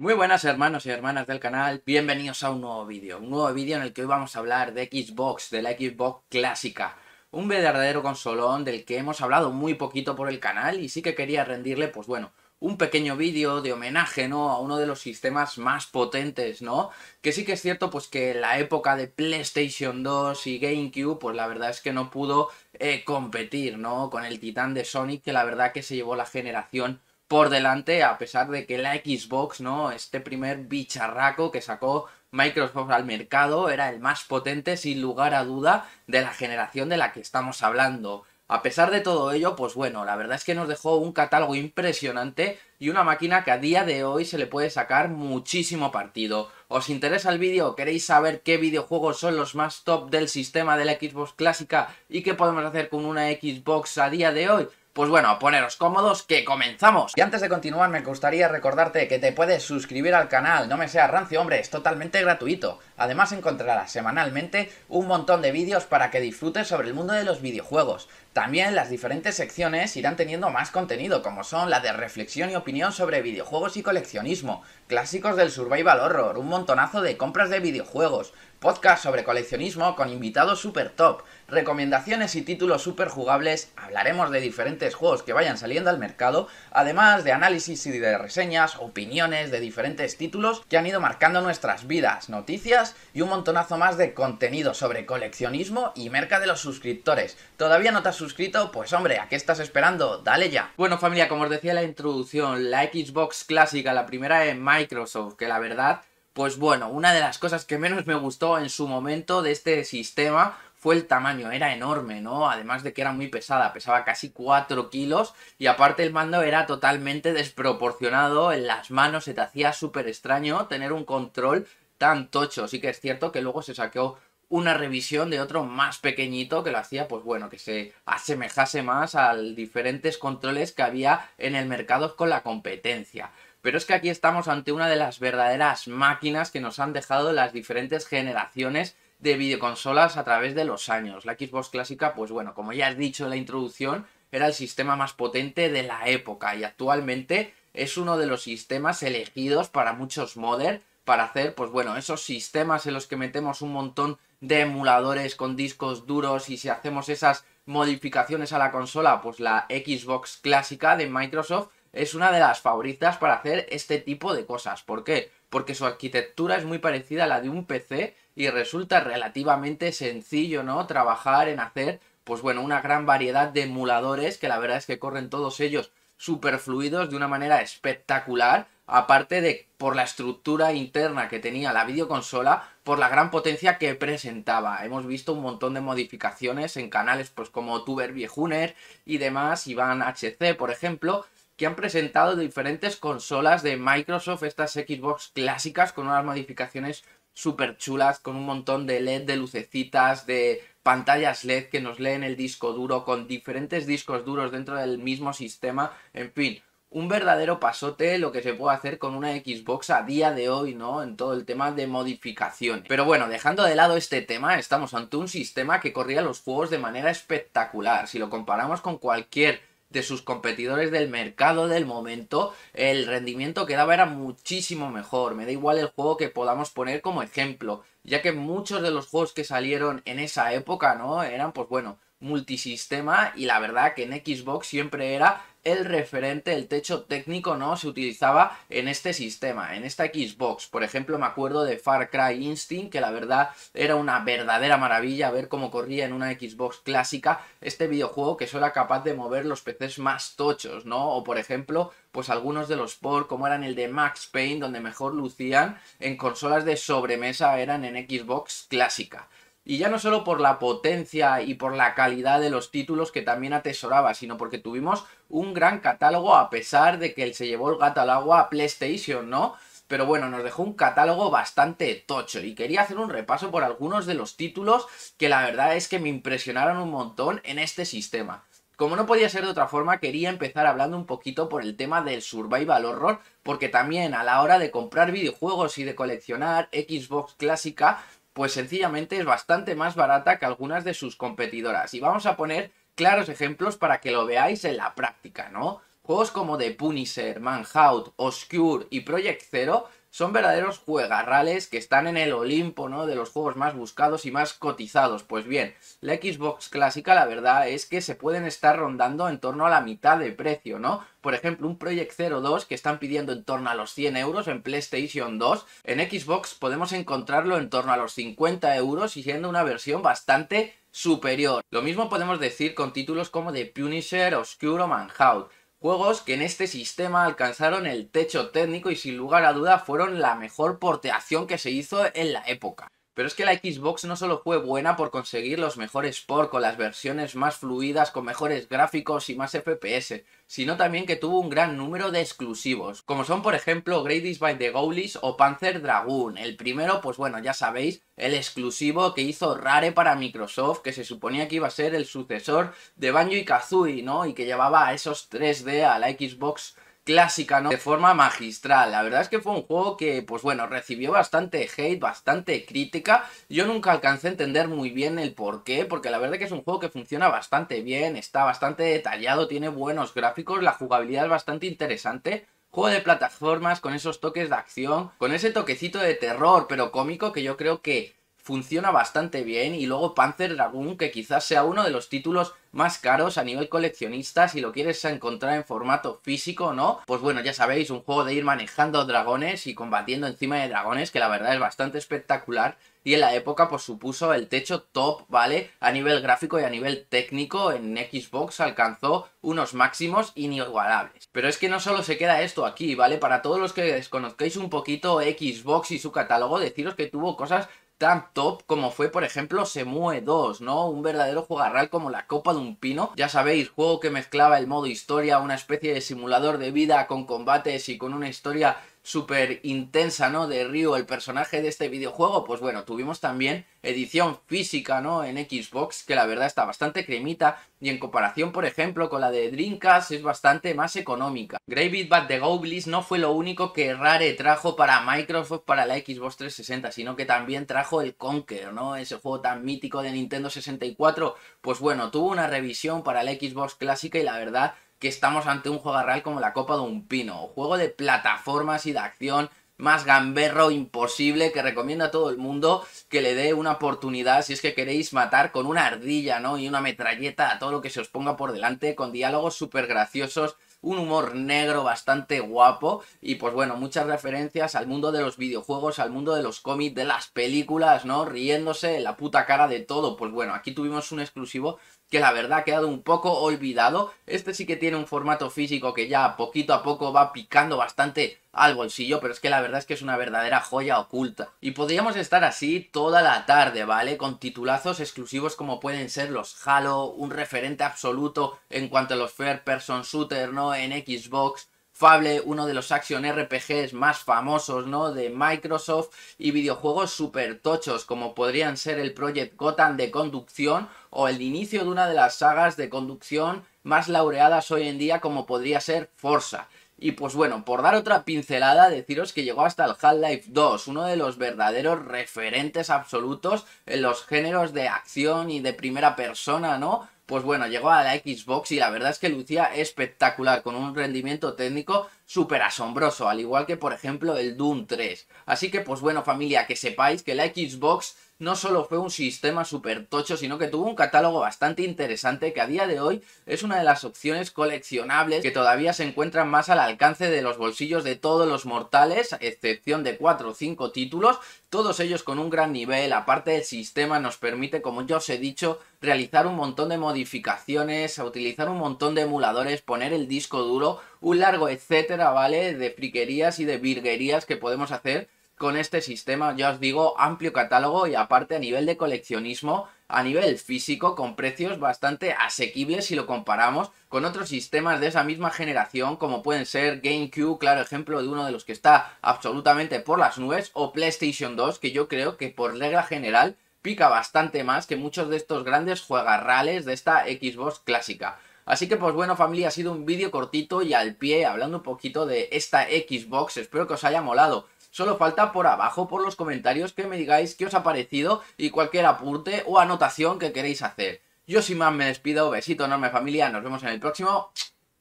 Muy buenas hermanos y hermanas del canal, bienvenidos a un nuevo vídeo, un nuevo vídeo en el que hoy vamos a hablar de Xbox, de la Xbox clásica, un verdadero consolón del que hemos hablado muy poquito por el canal y sí que quería rendirle, pues bueno, un pequeño vídeo de homenaje, ¿no? A uno de los sistemas más potentes, ¿no? Que sí que es cierto, pues que la época de PlayStation 2 y GameCube, pues la verdad es que no pudo eh, competir, ¿no? Con el titán de Sonic, que la verdad que se llevó la generación por delante, a pesar de que la Xbox, ¿no? Este primer bicharraco que sacó Microsoft al mercado era el más potente, sin lugar a duda, de la generación de la que estamos hablando. A pesar de todo ello, pues bueno, la verdad es que nos dejó un catálogo impresionante y una máquina que a día de hoy se le puede sacar muchísimo partido. ¿Os interesa el vídeo? ¿Queréis saber qué videojuegos son los más top del sistema de la Xbox clásica y qué podemos hacer con una Xbox a día de hoy? Pues bueno, poneros cómodos que comenzamos. Y antes de continuar me gustaría recordarte que te puedes suscribir al canal, no me seas rancio hombre, es totalmente gratuito. Además encontrarás semanalmente un montón de vídeos para que disfrutes sobre el mundo de los videojuegos. También las diferentes secciones irán teniendo más contenido, como son la de reflexión y opinión sobre videojuegos y coleccionismo, clásicos del survival horror, un montonazo de compras de videojuegos, podcast sobre coleccionismo con invitados super top, recomendaciones y títulos super jugables, hablaremos de diferentes juegos que vayan saliendo al mercado, además de análisis y de reseñas, opiniones de diferentes títulos que han ido marcando nuestras vidas, noticias y un montonazo más de contenido sobre coleccionismo y merca de los suscriptores. Todavía no suscrito, pues hombre, ¿a qué estás esperando? Dale ya. Bueno familia, como os decía en la introducción, la Xbox clásica, la primera de Microsoft, que la verdad, pues bueno, una de las cosas que menos me gustó en su momento de este sistema fue el tamaño, era enorme, ¿no? Además de que era muy pesada, pesaba casi 4 kilos y aparte el mando era totalmente desproporcionado, en las manos se te hacía súper extraño tener un control tan tocho, sí que es cierto que luego se saqueó una revisión de otro más pequeñito que lo hacía, pues bueno, que se asemejase más a diferentes controles que había en el mercado con la competencia. Pero es que aquí estamos ante una de las verdaderas máquinas que nos han dejado las diferentes generaciones de videoconsolas a través de los años. La Xbox clásica, pues bueno, como ya has dicho en la introducción, era el sistema más potente de la época y actualmente es uno de los sistemas elegidos para muchos modders para hacer, pues bueno, esos sistemas en los que metemos un montón de emuladores con discos duros y si hacemos esas modificaciones a la consola, pues la Xbox clásica de Microsoft es una de las favoritas para hacer este tipo de cosas. ¿Por qué? Porque su arquitectura es muy parecida a la de un PC y resulta relativamente sencillo, ¿no? Trabajar en hacer, pues bueno, una gran variedad de emuladores que la verdad es que corren todos ellos superfluidos de una manera espectacular aparte de por la estructura interna que tenía la videoconsola, por la gran potencia que presentaba. Hemos visto un montón de modificaciones en canales pues como Tuber Viejuner y demás, Iván HC por ejemplo, que han presentado diferentes consolas de Microsoft, estas Xbox clásicas con unas modificaciones súper chulas, con un montón de LED, de lucecitas, de pantallas LED que nos leen el disco duro, con diferentes discos duros dentro del mismo sistema, en fin un verdadero pasote lo que se puede hacer con una Xbox a día de hoy, ¿no? En todo el tema de modificación. Pero bueno, dejando de lado este tema, estamos ante un sistema que corría los juegos de manera espectacular. Si lo comparamos con cualquier de sus competidores del mercado del momento, el rendimiento que daba era muchísimo mejor. Me da igual el juego que podamos poner como ejemplo, ya que muchos de los juegos que salieron en esa época, ¿no? Eran, pues bueno, multisistema y la verdad que en Xbox siempre era el referente, el techo técnico, ¿no? Se utilizaba en este sistema, en esta Xbox. Por ejemplo, me acuerdo de Far Cry Instinct, que la verdad era una verdadera maravilla ver cómo corría en una Xbox clásica este videojuego que solo era capaz de mover los PCs más tochos, ¿no? O por ejemplo, pues algunos de los por como eran el de Max Payne, donde mejor lucían en consolas de sobremesa eran en Xbox clásica. Y ya no solo por la potencia y por la calidad de los títulos que también atesoraba, sino porque tuvimos un gran catálogo a pesar de que él se llevó el gato al agua a PlayStation, ¿no? Pero bueno, nos dejó un catálogo bastante tocho y quería hacer un repaso por algunos de los títulos que la verdad es que me impresionaron un montón en este sistema. Como no podía ser de otra forma, quería empezar hablando un poquito por el tema del survival horror, porque también a la hora de comprar videojuegos y de coleccionar Xbox clásica, pues sencillamente es bastante más barata que algunas de sus competidoras. Y vamos a poner claros ejemplos para que lo veáis en la práctica, ¿no? Juegos como The Punisher, Manhunt, Oscure y Project Zero son verdaderos juegarrales que están en el Olimpo, ¿no? De los juegos más buscados y más cotizados. Pues bien, la Xbox clásica, la verdad es que se pueden estar rondando en torno a la mitad de precio, ¿no? Por ejemplo, un Project 02 que están pidiendo en torno a los 100 euros en PlayStation 2. En Xbox podemos encontrarlo en torno a los 50 euros y siendo una versión bastante superior. Lo mismo podemos decir con títulos como The Punisher, Oscuro, Manhout... Juegos que en este sistema alcanzaron el techo técnico y sin lugar a duda fueron la mejor porteación que se hizo en la época. Pero es que la Xbox no solo fue buena por conseguir los mejores por con las versiones más fluidas, con mejores gráficos y más FPS, sino también que tuvo un gran número de exclusivos, como son por ejemplo Gradius by the Goalies o Panzer Dragoon. El primero, pues bueno, ya sabéis, el exclusivo que hizo Rare para Microsoft, que se suponía que iba a ser el sucesor de Banjo y Kazooie, ¿no? Y que llevaba a esos 3D a la Xbox clásica, ¿no? De forma magistral. La verdad es que fue un juego que, pues bueno, recibió bastante hate, bastante crítica. Yo nunca alcancé a entender muy bien el por qué, porque la verdad es que es un juego que funciona bastante bien, está bastante detallado, tiene buenos gráficos, la jugabilidad es bastante interesante juego de plataformas con esos toques de acción, con ese toquecito de terror, pero cómico que yo creo que funciona bastante bien y luego Panzer Dragoon que quizás sea uno de los títulos más caros a nivel coleccionista si lo quieres encontrar en formato físico no pues bueno ya sabéis un juego de ir manejando dragones y combatiendo encima de dragones que la verdad es bastante espectacular y en la época pues supuso el techo top, ¿vale? A nivel gráfico y a nivel técnico en Xbox alcanzó unos máximos inigualables. Pero es que no solo se queda esto aquí, ¿vale? Para todos los que desconozcáis un poquito Xbox y su catálogo, deciros que tuvo cosas tan top como fue, por ejemplo, Semue 2, ¿no? Un verdadero jugarral como la copa de un pino. Ya sabéis, juego que mezclaba el modo historia, una especie de simulador de vida con combates y con una historia súper intensa, ¿no? De Ryu, el personaje de este videojuego, pues bueno, tuvimos también edición física, ¿no? En Xbox, que la verdad está bastante cremita y en comparación, por ejemplo, con la de Dreamcast es bastante más económica. Great Bad The Goblins no fue lo único que Rare trajo para Microsoft para la Xbox 360, sino que también trajo el Conquer, ¿no? Ese juego tan mítico de Nintendo 64, pues bueno, tuvo una revisión para la Xbox clásica y la verdad que estamos ante un juego real como la Copa de un Pino, juego de plataformas y de acción más gamberro imposible que recomiendo a todo el mundo que le dé una oportunidad si es que queréis matar con una ardilla, ¿no? Y una metralleta a todo lo que se os ponga por delante con diálogos súper graciosos un humor negro bastante guapo y pues bueno, muchas referencias al mundo de los videojuegos, al mundo de los cómics, de las películas, ¿no? Riéndose la puta cara de todo. Pues bueno, aquí tuvimos un exclusivo que la verdad ha quedado un poco olvidado. Este sí que tiene un formato físico que ya poquito a poco va picando bastante al bolsillo, pero es que la verdad es que es una verdadera joya oculta. Y podríamos estar así toda la tarde, ¿vale? Con titulazos exclusivos como pueden ser los Halo, un referente absoluto en cuanto a los Fair Person Shooter, ¿no? En Xbox. Fable, uno de los action RPGs más famosos, ¿no? De Microsoft y videojuegos súper tochos como podrían ser el Project Gotham de conducción o el inicio de una de las sagas de conducción más laureadas hoy en día como podría ser Forza. Y pues bueno, por dar otra pincelada, deciros que llegó hasta el Half-Life 2, uno de los verdaderos referentes absolutos en los géneros de acción y de primera persona, ¿no? Pues bueno, llegó a la Xbox y la verdad es que lucía espectacular, con un rendimiento técnico súper asombroso, al igual que por ejemplo el Doom 3. Así que pues bueno familia, que sepáis que la Xbox no solo fue un sistema súper tocho, sino que tuvo un catálogo bastante interesante que a día de hoy es una de las opciones coleccionables que todavía se encuentran más al alcance de los bolsillos de todos los mortales, excepción de 4 o 5 títulos, todos ellos con un gran nivel, aparte del sistema nos permite, como ya os he dicho, realizar un montón de modificaciones, utilizar un montón de emuladores, poner el disco duro, un largo etcétera ¿vale? De friquerías y de virguerías que podemos hacer con este sistema, ya os digo, amplio catálogo y aparte a nivel de coleccionismo, a nivel físico, con precios bastante asequibles si lo comparamos con otros sistemas de esa misma generación, como pueden ser GameCube, claro ejemplo de uno de los que está absolutamente por las nubes, o PlayStation 2, que yo creo que por regla general pica bastante más que muchos de estos grandes juegarrales de esta Xbox clásica. Así que pues bueno familia, ha sido un vídeo cortito y al pie hablando un poquito de esta Xbox, espero que os haya molado. Solo falta por abajo, por los comentarios, que me digáis qué os ha parecido y cualquier apunte o anotación que queréis hacer. Yo sin más me despido, besito enorme familia, nos vemos en el próximo.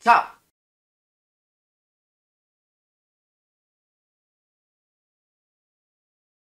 ¡Chao!